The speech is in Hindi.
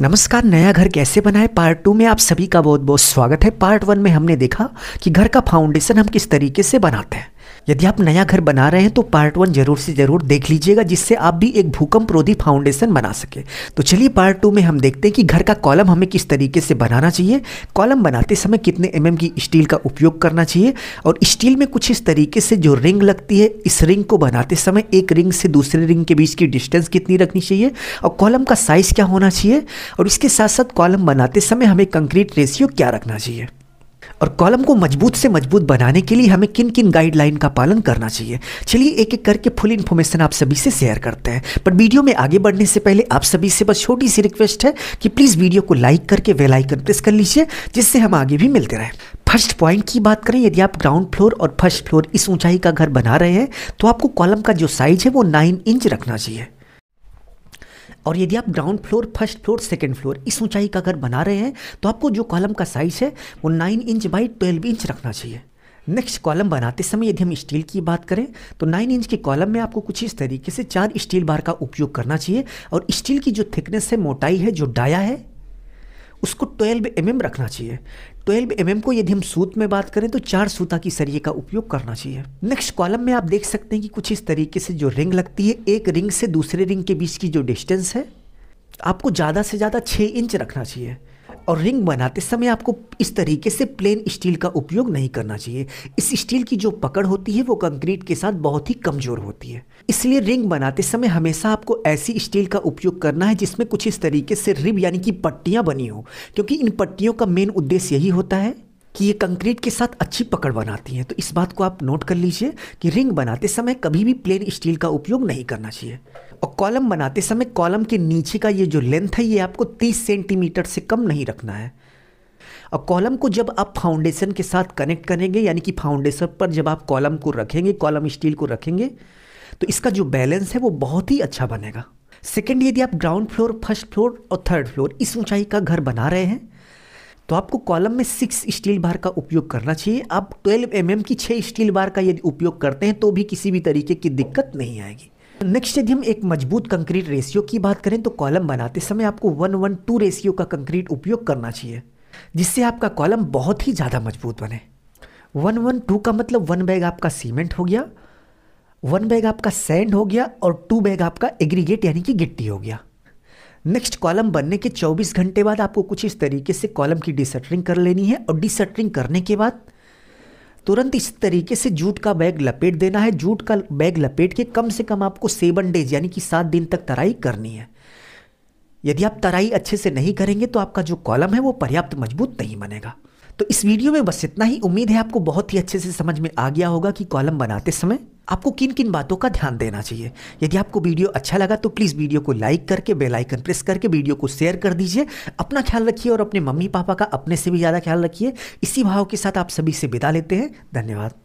नमस्कार नया घर कैसे बनाए पार्ट टू में आप सभी का बहुत बहुत स्वागत है पार्ट वन में हमने देखा कि घर का फाउंडेशन हम किस तरीके से बनाते हैं यदि आप नया घर बना रहे हैं तो पार्ट वन जरूर से जरूर देख लीजिएगा जिससे आप भी एक भूकंप रोधी फाउंडेशन बना सके तो चलिए पार्ट टू में हम देखते हैं कि घर का कॉलम हमें किस तरीके से बनाना चाहिए कॉलम बनाते समय कितने एम mm की स्टील का उपयोग करना चाहिए और स्टील में कुछ इस तरीके से जो रिंग लगती है इस रिंग को बनाते समय एक रिंग से दूसरे रिंग के बीच की डिस्टेंस कितनी रखनी चाहिए और कॉलम का साइज़ क्या होना चाहिए और इसके साथ साथ कॉलम बनाते समय हमें कंक्रीट रेशियो क्या रखना चाहिए और कॉलम को मजबूत से मजबूत बनाने के लिए हमें किन किन गाइडलाइन का पालन करना चाहिए चलिए एक एक करके फुल इन्फॉर्मेशन आप सभी से शेयर करते हैं बट वीडियो में आगे बढ़ने से पहले आप सभी से बस छोटी सी रिक्वेस्ट है कि प्लीज़ वीडियो को लाइक करके लाइक कर प्रेस कर लीजिए जिससे हम आगे भी मिलते रहें फर्स्ट पॉइंट की बात करें यदि आप ग्राउंड फ्लोर और फर्स्ट फ्लोर इस ऊंचाई का घर बना रहे हैं तो आपको कॉलम का जो साइज है वो नाइन इंच रखना चाहिए और यदि आप ground floor first floor second floor इस ऊंचाई का घर बना रहे हैं तो आपको जो कॉलम का साइज़ है वो nine inch by twelve inch रखना चाहिए नेक्स्ट कॉलम बनाते समय यदि हम स्टील की बात करें तो नाइन इंच के कॉलम में आपको कुछ इस तरीके से चार स्टील बार का उपयोग करना चाहिए और स्टील की जो थिकनेस है मोटाई है जो डाया है उसको ट्वेल्व एम mm रखना चाहिए ट्वेल्व एम mm को यदि हम सूत में बात करें तो चार सूता की सरिये का उपयोग करना चाहिए नेक्स्ट कॉलम में आप देख सकते हैं कि कुछ इस तरीके से जो रिंग लगती है एक रिंग से दूसरे रिंग के बीच की जो डिस्टेंस है आपको ज़्यादा से ज़्यादा छः इंच रखना चाहिए और रिंग बनाते समय आपको इस तरीके से प्लेन स्टील का उपयोग नहीं करना चाहिए इस स्टील की जो पकड़ होती है वो कंक्रीट के साथ बहुत ही कमज़ोर होती है इसलिए रिंग बनाते समय हमेशा आपको ऐसी स्टील का उपयोग करना है जिसमें कुछ इस तरीके से रिब यानी कि पट्टियां बनी हो क्योंकि इन पट्टियों का मेन उद्देश्य यही होता है कि ये कंक्रीट के साथ अच्छी पकड़ बनाती हैं तो इस बात को आप नोट कर लीजिए कि रिंग बनाते समय कभी भी प्लेन स्टील का उपयोग नहीं करना चाहिए और कॉलम बनाते समय कॉलम के नीचे का ये जो लेंथ है ये आपको 30 सेंटीमीटर से कम नहीं रखना है और कॉलम को जब आप फाउंडेशन के साथ कनेक्ट करेंगे यानी कि फाउंडेशन पर जब आप कॉलम को रखेंगे कॉलम स्टील को रखेंगे तो इसका जो बैलेंस है वो बहुत ही अच्छा बनेगा सेकेंड यदि आप ग्राउंड फ्लोर फर्स्ट फ्लोर और थर्ड फ्लोर इस ऊंचाई का घर बना रहे हैं तो आपको कॉलम में सिक्स स्टील बार का उपयोग करना चाहिए आप ट्वेल्व एम mm की छः स्टील बार का यदि उपयोग करते हैं तो भी किसी भी तरीके की दिक्कत नहीं आएगी नेक्स्ट यदि हम एक मजबूत कंक्रीट रेशियो की बात करें तो कॉलम बनाते समय आपको वन वन टू रेशियो का कंक्रीट उपयोग करना चाहिए जिससे आपका कॉलम बहुत ही ज़्यादा मजबूत बने वन वन टू का मतलब वन बैग आपका सीमेंट हो गया वन बैग आपका सैंड हो गया और टू बैग आपका एग्रीगेट यानी कि गिट्टी हो गया नेक्स्ट कॉलम बनने के 24 घंटे बाद आपको कुछ इस तरीके से कॉलम की डिसटरिंग कर लेनी है और डिसटरिंग करने के बाद तुरंत इस तरीके से जूट का बैग लपेट देना है जूट का बैग लपेट के कम से कम आपको सेवन डेज यानी कि सात दिन तक तराई करनी है यदि आप तराई अच्छे से नहीं करेंगे तो आपका जो कॉलम है वो पर्याप्त मजबूत नहीं बनेगा तो इस वीडियो में बस इतना ही उम्मीद है आपको बहुत ही अच्छे से समझ में आ गया होगा कि कॉलम बनाते समय आपको किन किन बातों का ध्यान देना चाहिए यदि आपको वीडियो अच्छा लगा तो प्लीज़ वीडियो को लाइक करके बेल आइकन प्रेस करके वीडियो को शेयर कर दीजिए अपना ख्याल रखिए और अपने मम्मी पापा का अपने से भी ज़्यादा ख्याल रखिए इसी भाव के साथ आप सभी से विदा लेते हैं धन्यवाद